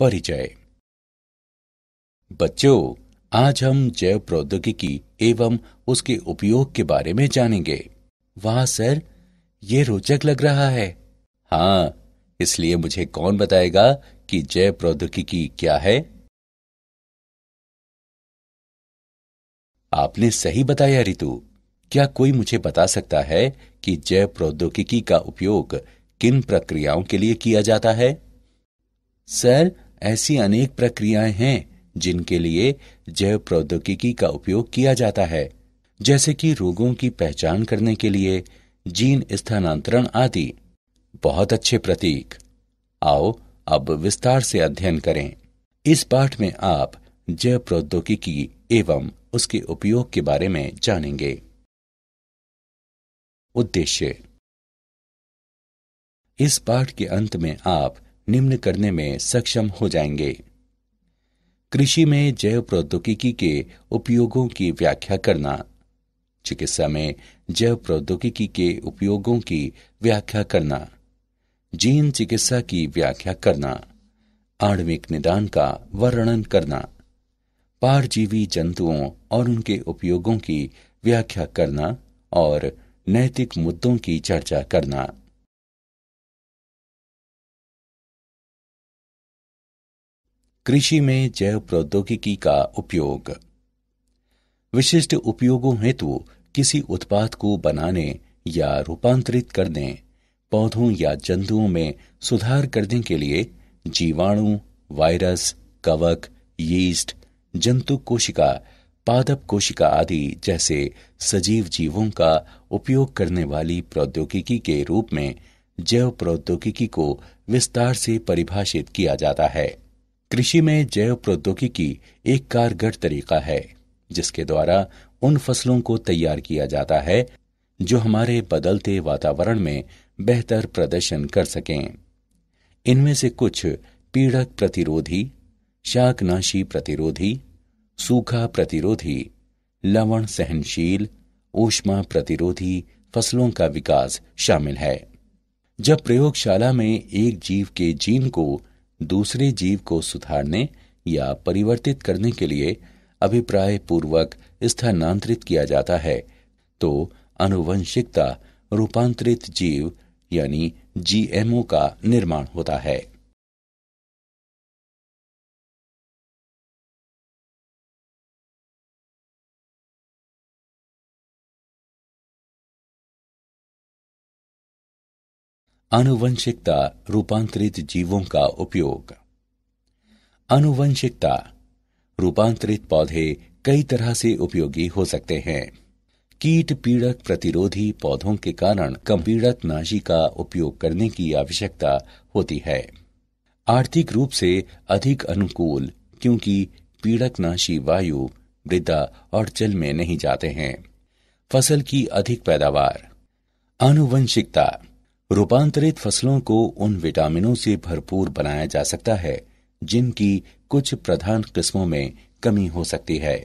परिचय बच्चों आज हम जैव प्रौद्योगिकी एवं उसके उपयोग के बारे में जानेंगे वाह सर ये रोचक लग रहा है हाँ इसलिए मुझे कौन बताएगा कि जैव प्रौद्योगिकी क्या है आपने सही बताया ऋतु क्या कोई मुझे बता सकता है कि जैव प्रौद्योगिकी का उपयोग किन प्रक्रियाओं के लिए किया जाता है सर ऐसी अनेक प्रक्रियाएं हैं जिनके लिए जैव प्रौद्योगिकी का उपयोग किया जाता है जैसे कि रोगों की पहचान करने के लिए जीन स्थानांतरण आदि बहुत अच्छे प्रतीक आओ अब विस्तार से अध्ययन करें इस पाठ में आप जैव प्रौद्योगिकी एवं उसके उपयोग के बारे में जानेंगे उद्देश्य इस पाठ के अंत में आप निम्न करने में सक्षम हो जाएंगे कृषि में जैव प्रौद्योगिकी के उपयोगों की व्याख्या करना चिकित्सा में जैव प्रौद्योगिकी के उपयोगों की व्याख्या करना जीन चिकित्सा की व्याख्या करना आणविक निदान का वर्णन करना पारजीवी जंतुओं और उनके उपयोगों की व्याख्या करना और नैतिक मुद्दों की चर्चा करना कृषि में जैव प्रौद्योगिकी का उपयोग विशिष्ट उपयोगों हेतु किसी उत्पाद को बनाने या रूपांतरित करने पौधों या जंतुओं में सुधार करने के लिए जीवाणु वायरस कवक यीस्ट जंतु कोशिका पादप कोशिका आदि जैसे सजीव जीवों का उपयोग करने वाली प्रौद्योगिकी के रूप में जैव प्रौद्योगिकी को विस्तार से परिभाषित किया जाता है कृषि में जैव प्रौद्योगिकी एक कारगर तरीका है जिसके द्वारा उन फसलों को तैयार किया जाता है जो हमारे बदलते वातावरण में बेहतर प्रदर्शन कर सकें इनमें से कुछ पीड़क प्रतिरोधी शाकनाशी प्रतिरोधी सूखा प्रतिरोधी लवण सहनशील ऊष्मा प्रतिरोधी फसलों का विकास शामिल है जब प्रयोगशाला में एक जीव के जीन को दूसरे जीव को सुधारने या परिवर्तित करने के लिए अभिप्राय पूर्वक स्थानांतरित किया जाता है तो अनुवंशिकता रूपांतरित जीव यानी जीएमओ का निर्माण होता है अनुवंशिकता रूपांतरित जीवों का उपयोग अनुवंशिकता रूपांतरित पौधे कई तरह से उपयोगी हो सकते हैं कीट पीड़क प्रतिरोधी पौधों के कारण कम पीड़क नाशी का उपयोग करने की आवश्यकता होती है आर्थिक रूप से अधिक अनुकूल क्योंकि पीड़क नाशी वायु मृदा और जल में नहीं जाते हैं फसल की अधिक पैदावार आनुवंशिकता रूपांतरित फसलों को उन विटामिनों से भरपूर बनाया जा सकता है जिनकी कुछ प्रधान किस्मों में कमी हो सकती है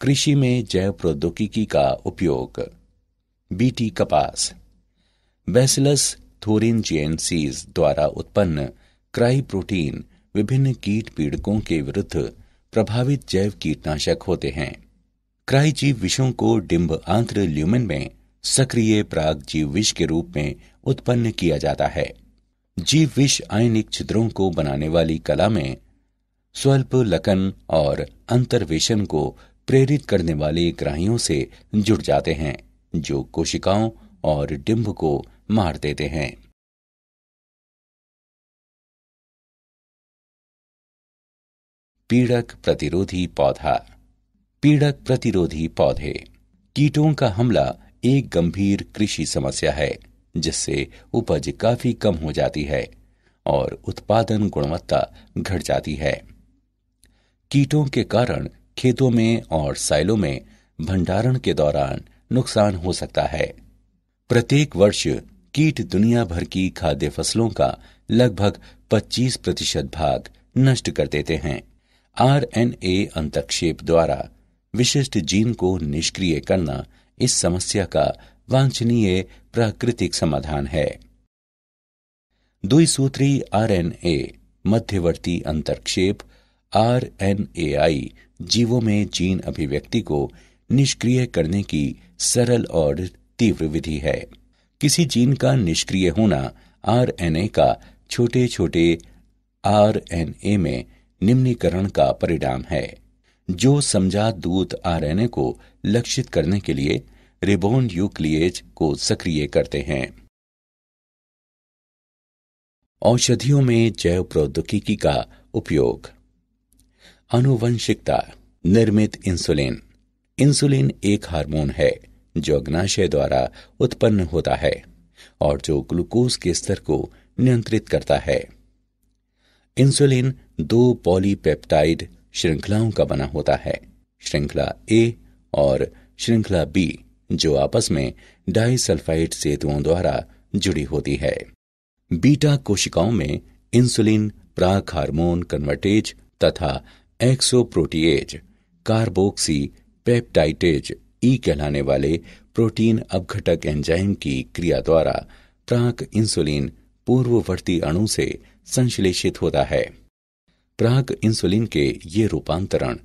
कृषि में जैव प्रौद्योगिकी का उपयोग बीटी कपास थोरिन थोरिनजियनसीज द्वारा उत्पन्न क्राई प्रोटीन विभिन्न कीट पीड़कों के विरुद्ध प्रभावित जैव कीटनाशक होते हैं क्राई जीव विषों को डिम्ब आंत्र ल्यूमेन में सक्रिय प्राग जीव विष के रूप में उत्पन्न किया जाता है जीव विष आयनिक छिद्रों को बनाने वाली कला में स्वल्प लकन और अंतर्वेशन को प्रेरित करने वाले ग्राहियों से जुड़ जाते हैं जो कोशिकाओं और डिम्ब को मार देते हैं पीड़क प्रतिरोधी पौधा पीड़क प्रतिरोधी पौधे कीटों का हमला एक गंभीर कृषि समस्या है जिससे उपज काफी कम हो जाती है और उत्पादन गुणवत्ता घट जाती है कीटों के कारण खेतों में और साइलों में भंडारण के दौरान नुकसान हो सकता है प्रत्येक वर्ष कीट दुनिया भर की खाद्य फसलों का लगभग 25 प्रतिशत भाग नष्ट कर देते हैं आर एन ए अंतक्षेप द्वारा विशिष्ट जीन को निष्क्रिय करना इस समस्या का वांछनीय प्राकृतिक समाधान है द्विसूत्री ए मध्यवर्ती अंतरक्षेप आई जीवों में जीन अभिव्यक्ति को निष्क्रिय करने की सरल और तीव्र विधि है किसी जीन का निष्क्रिय होना आर का छोटे छोटे आर में निम्नीकरण का परिणाम है जो समझा दूत आरएनए को लक्षित करने के लिए रिबोन यूक्लिएज को सक्रिय करते हैं औषधियों में जैव प्रौद्योगिकी का उपयोग आनुवंशिकता निर्मित इंसुलिन इंसुलिन एक हार्मोन है जो अग्नाशय द्वारा उत्पन्न होता है और जो ग्लूकोज के स्तर को नियंत्रित करता है इंसुलिन दो पॉलीपेप्टाइड श्रृंखलाओं का बना होता है श्रृंखला ए और श्रृंखला बी जो आपस में डाइसल्फाइड सेतुओं द्वारा जुड़ी होती है बीटा कोशिकाओं में इंसुलिन प्राक हार्मोन कन्वर्टेज तथा एक्सोप्रोटीएज कार्बोक्सी पेप्टाइटेज ई कहलाने वाले प्रोटीन अपघटक एंजाइम की क्रिया द्वारा प्राक इंसुलिन पूर्ववर्ती अणु से संश्लेषित होता है प्राक इंसुलिन के ये रूपांतरण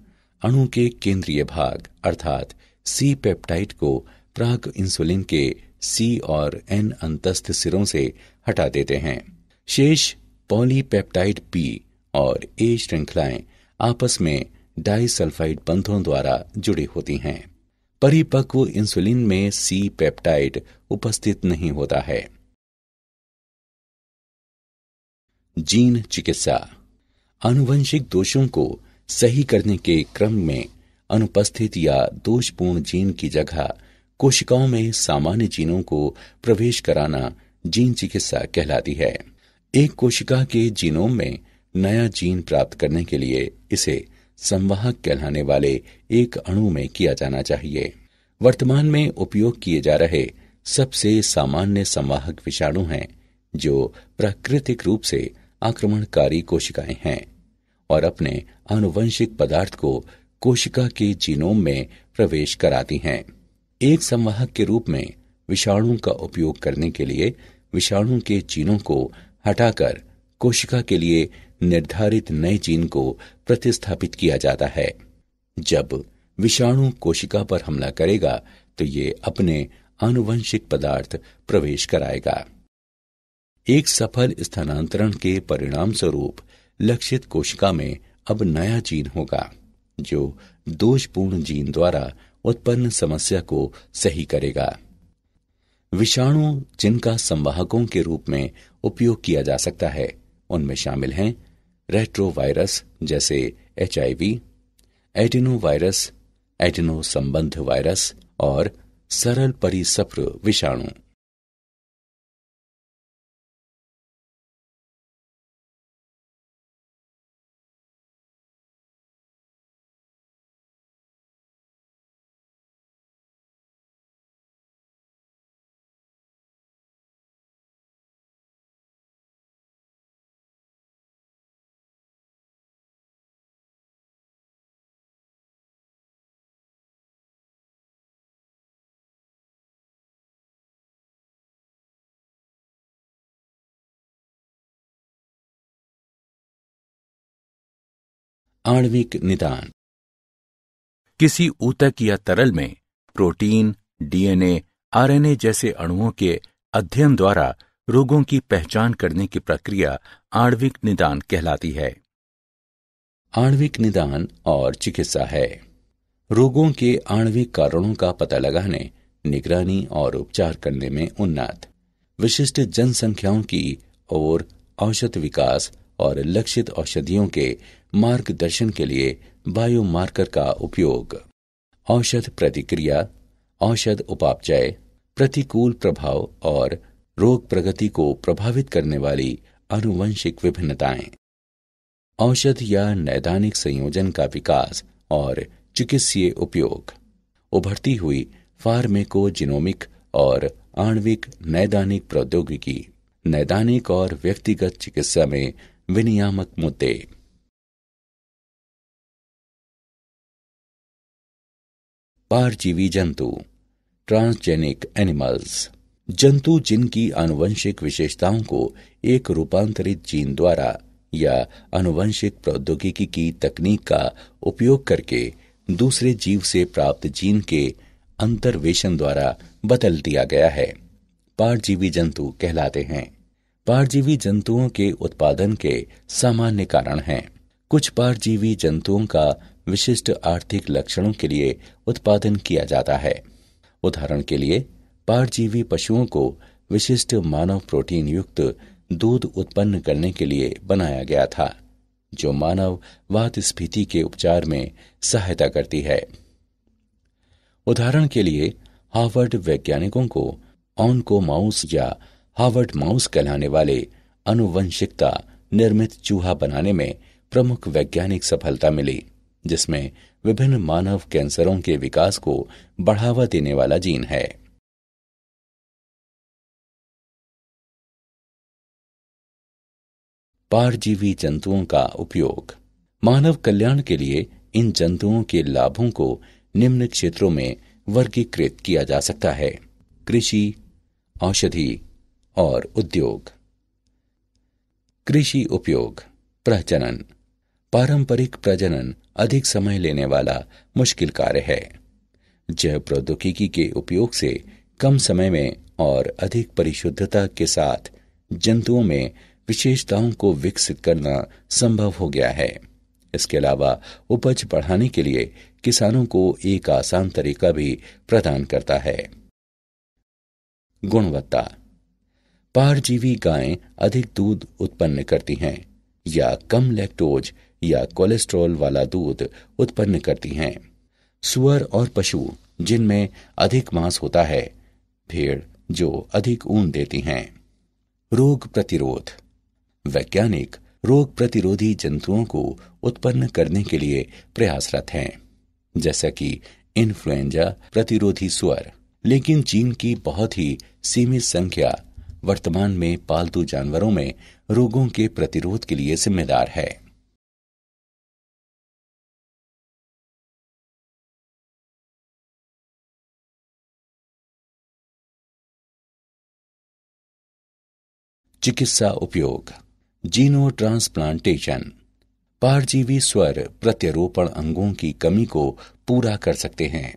अणु के केंद्रीय भाग अर्थात सी पेप्टाइड को प्राक इंसुलिन के सी और एन अंतस्थ सिरों से हटा देते हैं शेष पॉलीपेप्टाइड पी और ए श्रृंखलाएं आपस में डाइसल्फाइड बंधों द्वारा जुड़ी होती हैं परिपक्व इंसुलिन में सी पेप्टाइड उपस्थित नहीं होता है जीन चिकित्सा अनुवंशिक दोषों को सही करने के क्रम में अनुपस्थित या दोषपूर्ण जीन की जगह कोशिकाओं में सामान्य जीनों को प्रवेश कराना जीन चिकित्सा कहलाती है एक कोशिका के जीनोम में नया जीन प्राप्त करने के लिए इसे संवाहक कहलाने वाले एक अणु में किया जाना चाहिए वर्तमान में उपयोग किए जा रहे सबसे सामान्य संवाहक विषाणु हैं जो प्राकृतिक रूप से आक्रमणकारी कोशिकाएं हैं और अपने आनुवंशिक पदार्थ को कोशिका के जीनोम में प्रवेश कराती हैं एक संवाहक के रूप में विषाणु का उपयोग करने के लिए विषाणु के जीनों को हटाकर कोशिका के लिए निर्धारित नए जीन को प्रतिस्थापित किया जाता है जब विषाणु कोशिका पर हमला करेगा तो ये अपने आनुवंशिक पदार्थ प्रवेश कराएगा एक सफल स्थानांतरण के परिणाम स्वरूप लक्षित कोशिका में अब नया जीन होगा जो दोषपूर्ण जीन द्वारा उत्पन्न समस्या को सही करेगा विषाणु जिनका संवाहकों के रूप में उपयोग किया जा सकता है उनमें शामिल हैं रेट्रोवायरस जैसे एच एडिनोवायरस एडिनो संबंध वायरस और सरल परिसप्र विषाणु आणविक निदान किसी ऊतक या तरल में प्रोटीन डीएनए आरएनए जैसे अणुओं के अध्ययन द्वारा रोगों की पहचान करने की प्रक्रिया आणविक निदान कहलाती है आणविक निदान और चिकित्सा है रोगों के आणविक कारणों का पता लगाने निगरानी और उपचार करने में उन्नत विशिष्ट जनसंख्याओं की और औषध विकास और लक्षित औषधियों के मार्गदर्शन के लिए बायोमार्कर का उपयोग औषध प्रतिक्रिया औषध उपापचय प्रतिकूल प्रभाव और रोग प्रगति को प्रभावित करने वाली आनुवंशिक विभिन्नताएं औषध या नैदानिक संयोजन का विकास और चिकित्सीय उपयोग उभरती हुई फार्मेकोजिनोमिक और आणविक नैदानिक प्रौद्योगिकी नैदानिक और व्यक्तिगत चिकित्सा में विनियामक मुद्दे पारजीवी जंतु ट्रांसजेनिक एनिमल्स जंतु जिनकी आनुवंशिक विशेषताओं को एक रूपांतरित जीन द्वारा या आनुवंशिक प्रौद्योगिकी की तकनीक का उपयोग करके दूसरे जीव से प्राप्त जीन के अंतर्वेशन द्वारा बदल दिया गया है पारजीवी जंतु कहलाते हैं पारजीवी जंतुओं के उत्पादन के सामान्य कारण हैं कुछ पारजीवी जंतुओं का विशिष्ट आर्थिक लक्षणों के लिए उत्पादन किया जाता है उदाहरण के लिए पारजीवी पशुओं को विशिष्ट मानव प्रोटीन युक्त दूध उत्पन्न करने के लिए बनाया गया था जो मानव वात स्फीति के उपचार में सहायता करती है उदाहरण के लिए हार्वर्ड वैज्ञानिकों को ऑनकोमाउस या हार्वर्ड माउस कहलाने वाले अनुवंशिकता निर्मित चूहा बनाने में प्रमुख वैज्ञानिक सफलता मिली जिसमें विभिन्न मानव कैंसरों के विकास को बढ़ावा देने वाला जीन है पारजीवी जंतुओं का उपयोग मानव कल्याण के लिए इन जंतुओं के लाभों को निम्न क्षेत्रों में वर्गीकृत किया जा सकता है कृषि औषधि और उद्योग कृषि उपयोग प्रजनन पारंपरिक प्रजनन अधिक समय लेने वाला मुश्किल कार्य है जैव प्रौद्योगिकी के उपयोग से कम समय में और अधिक परिशुद्धता के साथ जंतुओं में विशेषताओं को विकसित करना संभव हो गया है इसके अलावा उपज बढ़ाने के लिए किसानों को एक आसान तरीका भी प्रदान करता है गुणवत्ता पारजीवी गायें अधिक दूध उत्पन्न करती हैं या कम लैक्टोज या कोलेस्ट्रॉल वाला दूध उत्पन्न करती हैं सुअर और पशु जिनमें अधिक मांस होता है भेड़ जो अधिक ऊन देती हैं रोग प्रतिरोध वैज्ञानिक रोग प्रतिरोधी जंतुओं को उत्पन्न करने के लिए प्रयासरत हैं जैसा कि इन्फ्लुएंजा प्रतिरोधी सुअर लेकिन चीन की बहुत ही सीमित संख्या वर्तमान में पालतू जानवरों में रोगों के प्रतिरोध के लिए जिम्मेदार है चिकित्सा उपयोग जीनो ट्रांसप्लांटेशन पारजीवी स्वर प्रत्यारोपण अंगों की कमी को पूरा कर सकते हैं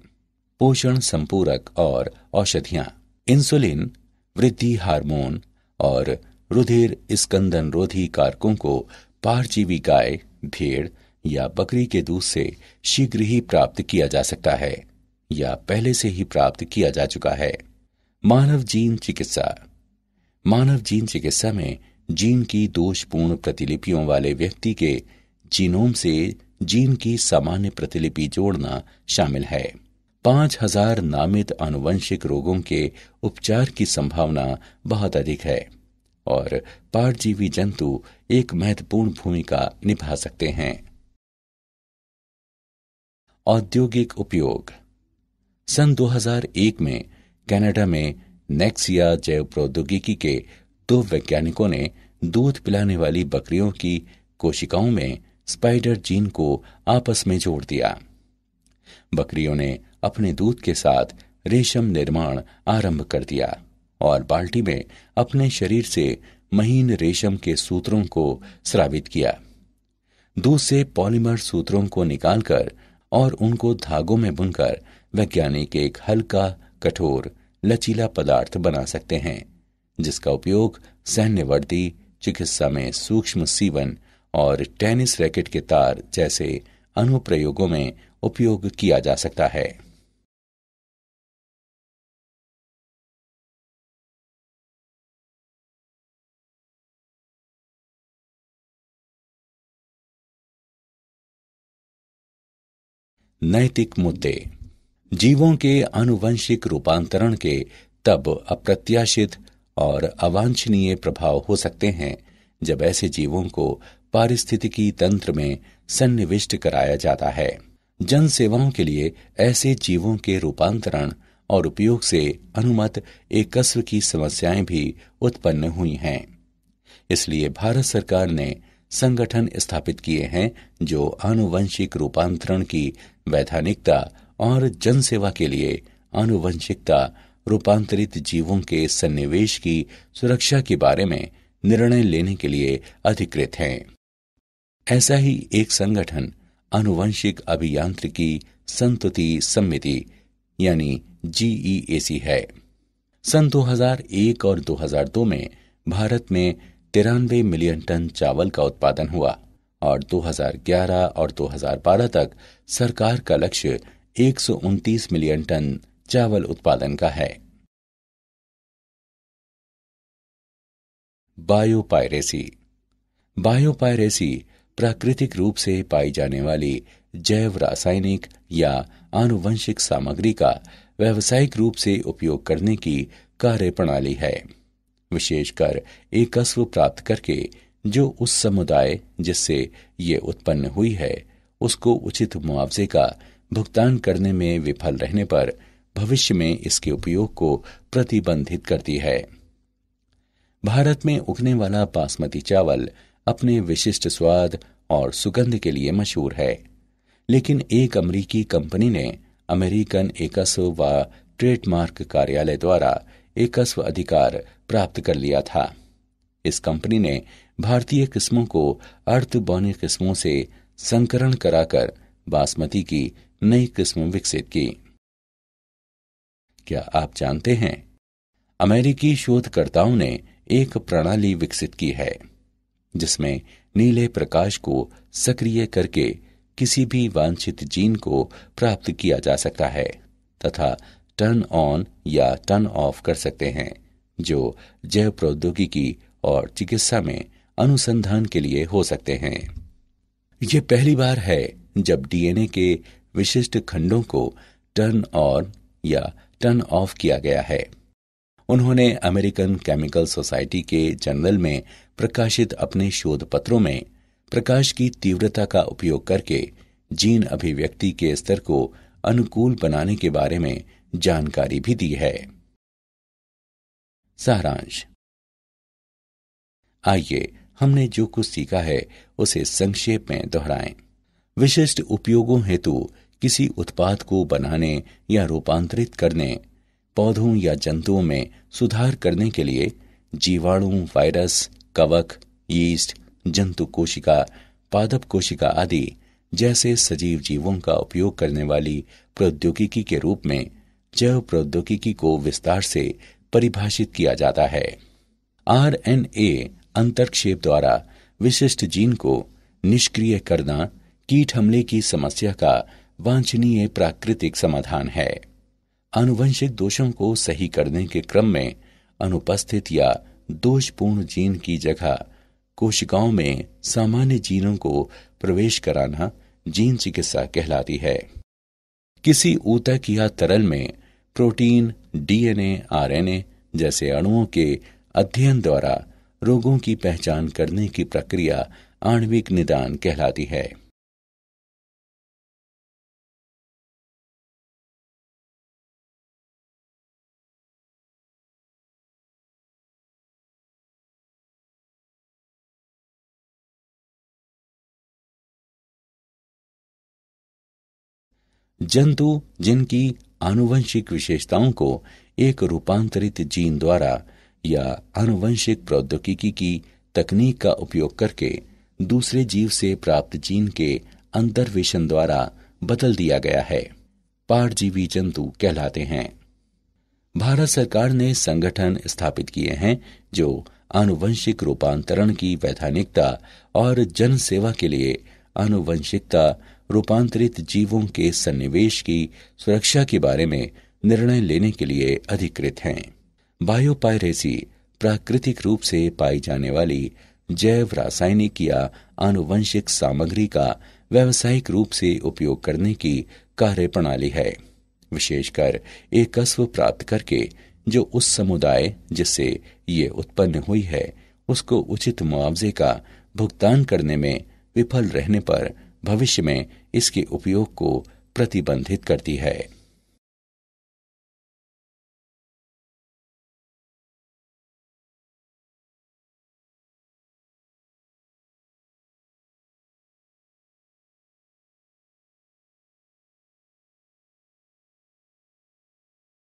पोषण संपूरक और औषधियां इंसुलिन वृद्धि हार्मोन और रुधिर स्कंदन रोधी कारकों को पारजीवी गाय भेड़ या बकरी के दूध से शीघ्र ही प्राप्त किया जा सकता है या पहले से ही प्राप्त किया जा चुका है मानव जीन चिकित्सा मानव जीन चिकित्सा में जीन की दोषपूर्ण प्रतिलिपियों वाले व्यक्ति के जीनोम से जीन की सामान्य प्रतिलिपि जोड़ना शामिल है पांच हजार नामित आनुवंशिक रोगों के उपचार की संभावना बहुत अधिक है और पारजीवी जंतु एक महत्वपूर्ण भूमिका निभा सकते हैं औद्योगिक उपयोग सन 2001 में कनाडा में नेक्सिया जैव प्रौद्योगिकी के दो वैज्ञानिकों ने दूध पिलाने वाली बकरियों की कोशिकाओं में स्पाइडर जीन को आपस में जोड़ दिया बकरियों ने अपने दूध के साथ रेशम निर्माण आरंभ कर दिया और बाल्टी में अपने शरीर से महीन रेशम के सूत्रों को स्रावित किया दूध से पॉलीमर सूत्रों को निकालकर और उनको धागों में बुनकर वैज्ञानिक एक हल्का कठोर लचीला पदार्थ बना सकते हैं जिसका उपयोग सैन्य वर्दी चिकित्सा में सूक्ष्म सीवन और टेनिस रैकेट के तार जैसे अनुप्रयोगों में उपयोग किया जा सकता है नैतिक मुद्दे जीवों के आनुवंशिक रूपांतरण के तब अप्रत्याशित और अवांछनीय प्रभाव हो सकते हैं जब ऐसे जीवों को पारिस्थितिकी तंत्र में सन्निविष्ट कराया जाता है जन सेवाओं के लिए ऐसे जीवों के रूपांतरण और उपयोग से अनुमत एकस्व की समस्याएं भी उत्पन्न हुई हैं इसलिए भारत सरकार ने संगठन स्थापित किए हैं जो आनुवंशिक रूपांतरण की वैधानिकता और जन सेवा के लिए आनुवंशिकता रूपांतरित जीवों के सन्निवेश की सुरक्षा के बारे में निर्णय लेने के लिए अधिकृत हैं ऐसा ही एक संगठन अनुवंशिक अभियांत्रिकी संतुति समिति यानी जीईएसी e है सन 2001 और 2002 में भारत में तिरानवे मिलियन टन चावल का उत्पादन हुआ और 2011 और 2012 तक सरकार का लक्ष्य एक मिलियन टन चावल उत्पादन का है बायोपायरेसी बायोपायरेसी प्राकृतिक रूप से पाई जाने वाली जैव रासायनिक या आनुवंशिक सामग्री का व्यावसायिक रूप से उपयोग करने की कार्यप्रणाली है विशेषकर एकस्व प्राप्त करके जो उस समुदाय जिससे ये उत्पन्न हुई है उसको उचित मुआवजे का भुगतान करने में विफल रहने पर भविष्य में इसके उपयोग को प्रतिबंधित करती है भारत में उगने वाला बासमती चावल अपने विशिष्ट स्वाद और सुगंध के लिए मशहूर है लेकिन एक अमरीकी कंपनी ने अमेरिकन एकस्व व ट्रेडमार्क कार्यालय द्वारा एकस्व अधिकार प्राप्त कर लिया था इस कंपनी ने भारतीय किस्मों को बौने किस्मों से संकरण कराकर बासमती की नई किस्म विकसित की क्या आप जानते हैं अमेरिकी शोधकर्ताओं ने एक प्रणाली विकसित की है जिसमें नीले प्रकाश को सक्रिय करके किसी भी वांछित जीन को प्राप्त किया जा सकता है तथा टर्न ऑन या टर्न ऑफ कर सकते हैं जो जैव प्रौद्योगिकी और चिकित्सा में अनुसंधान के लिए हो सकते हैं ये पहली बार है जब डीएनए के विशिष्ट खंडों को टर्न ऑन या टर्न ऑफ किया गया है उन्होंने अमेरिकन केमिकल सोसाइटी के जर्नल में प्रकाशित अपने शोध पत्रों में प्रकाश की तीव्रता का उपयोग करके जीन अभिव्यक्ति के स्तर को अनुकूल बनाने के बारे में जानकारी भी दी है सारांश आइए हमने जो कुछ सीखा है उसे संक्षेप में दोहराएं। विशिष्ट उपयोगों हेतु किसी उत्पाद को बनाने या रूपांतरित करने पौधों या जंतुओं में सुधार करने के लिए जीवाणु वायरस कवक यीस्ट जंतु कोशिका पादप कोशिका आदि जैसे सजीव जीवों का उपयोग करने वाली प्रौद्योगिकी के रूप में जैव प्रौद्योगिकी को विस्तार से परिभाषित किया जाता है आर एन ए अंतरक्षेप द्वारा विशिष्ट जीन को निष्क्रिय करना कीट हमले की समस्या का वांछनीय प्राकृतिक समाधान है आनुवंशिक दोषों को सही करने के क्रम में अनुपस्थित या दोषपूर्ण जीन की जगह कोशिकाओं में सामान्य जीनों को प्रवेश कराना जीन चिकित्सा कहलाती है किसी ऊतक या तरल में प्रोटीन डीएनए आरएनए जैसे अणुओं के अध्ययन द्वारा रोगों की पहचान करने की प्रक्रिया आणविक निदान कहलाती है जंतु जिनकी आनुवंशिक विशेषताओं को एक रूपांतरित जीन द्वारा या आनुवंशिक प्रौद्योगिकी की तकनीक का उपयोग करके दूसरे जीव से प्राप्त जीन के अंतर्वेशन द्वारा बदल दिया गया है पारजीवी जंतु कहलाते हैं भारत सरकार ने संगठन स्थापित किए हैं जो आनुवंशिक रूपांतरण की वैधानिकता और जन सेवा के लिए आनुवंशिकता रूपांतरित जीवों के सन्निवेश की सुरक्षा के बारे में निर्णय लेने के लिए अधिकृत हैं बायोपायरेसी प्राकृतिक रूप से पाई जाने वाली जैव रासायनिक या आनुवंशिक सामग्री का व्यावसायिक रूप से उपयोग करने की कार्यप्रणाली है विशेषकर एकस्व प्राप्त करके जो उस समुदाय जिससे ये उत्पन्न हुई है उसको उचित मुआवजे का भुगतान करने में विफल रहने पर भविष्य में इसके उपयोग को प्रतिबंधित करती है